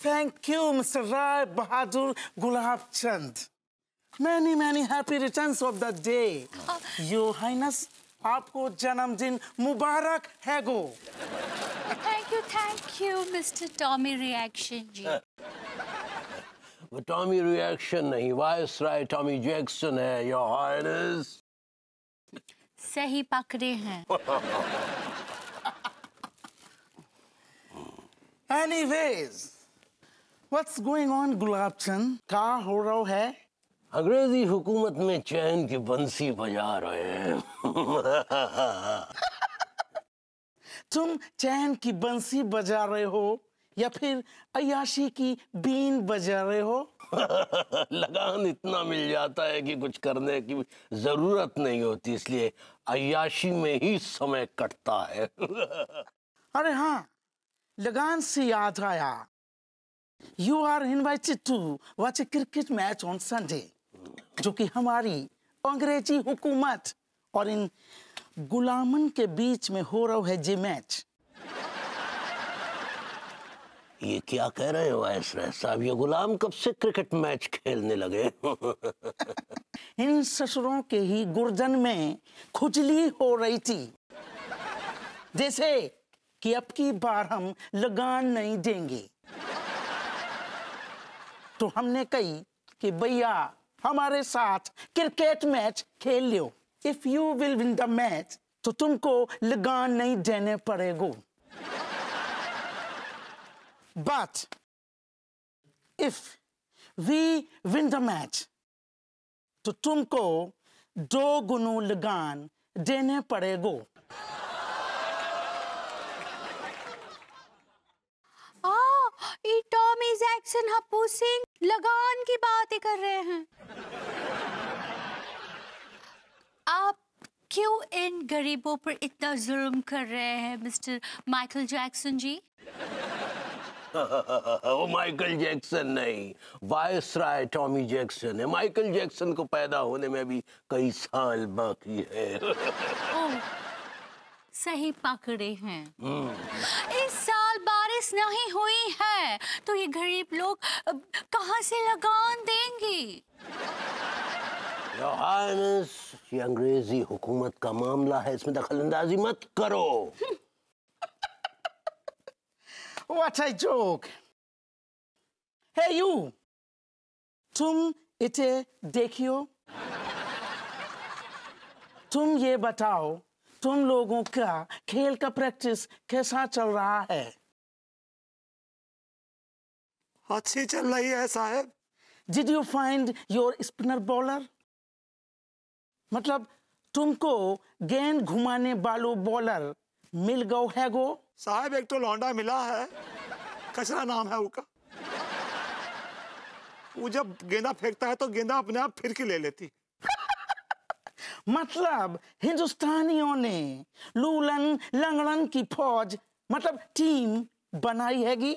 Thank you, Mr. Rai Bahadur Gulab Chand. Many, many happy returns of the day. Your Highness, Aapko Janamdin Mubarak Hego. Thank you, thank you, Mr. Tommy Reaction Ji. Uh, Tommy Reaction, nahi. Viceroy Tommy Jackson, hai, Your Highness. Sahi pakde hai. Anyways. What's going on, Gulab चंद क्या हो रहा है अंग्रेजी हुकूमत में चैन की बंसी बजा रहे हैं तुम चैन की बंसी बजा रहे हो या फिर अयाशी की बीन बजा रहे हो लगान इतना मिल जाता है कि कुछ करने की जरूरत नहीं होती इसलिए अयाशी में ही समय कटता है अरे हाँ लगान से याद आया you are invited to watch a cricket match on Sunday जो कि हमारी अंग्रेजी हुकूमत और इन गुलामन के बीच में हो रहा है जे मैच ये क्या कह रहे हो ऐसा साहब ये गुलाम कब से क्रिकेट मैच खेलने लगे इन ससुरों के ही गुर्जन में खुजली हो रही थी जैसे कि अब की बार हम लगान नहीं देंगे तो हमने कही कि भैया हमारे साथ क्रिकेट मैच खेल लो if you will win the match तो तुमको लगान नहीं देने पड़ेगो but if we win the match तो तुमको दो गुनू लगान देने पड़ेगो सिन्हापू सिंह लगान की बातें कर रहे हैं आप क्यों इन गरीबों पर इतना जुल्म कर रहे हैं मिस्टर माइकल जैक्सन जी वो माइकल जैक्सन नहीं वायस राय टॉमी जैक्सन है माइकल जैक्सन को पैदा होने में अभी कई साल बाकी है ओ, सही पकड़े हैं हम्म। इस साल बारिश नहीं हुई ये गरीब लोग कहाँ से लगान देंगे ये अंग्रेजी हुकूमत का मामला है इसमें दखल अंदाजी मत करो What I joke hey you तुम इसे देखियो तुम ये बताओ तुम लोगों का खेल का प्रैक्टिस कैसा चल रहा है अच्छी चल रही है साहब did you find your spinner bowler मतलब तुमको गेंद घुमाने वालों बॉलर मिल गो है गो साहब एक तो लौंडा मिला है कचरा नाम है उसका वो जब गेंदा फेंकता है तो गेंदा अपने आप फिर के ले लेती मतलब हिंदुस्तानियों ने लूलन लंगड़न की फौज मतलब टीम बनाई हैगी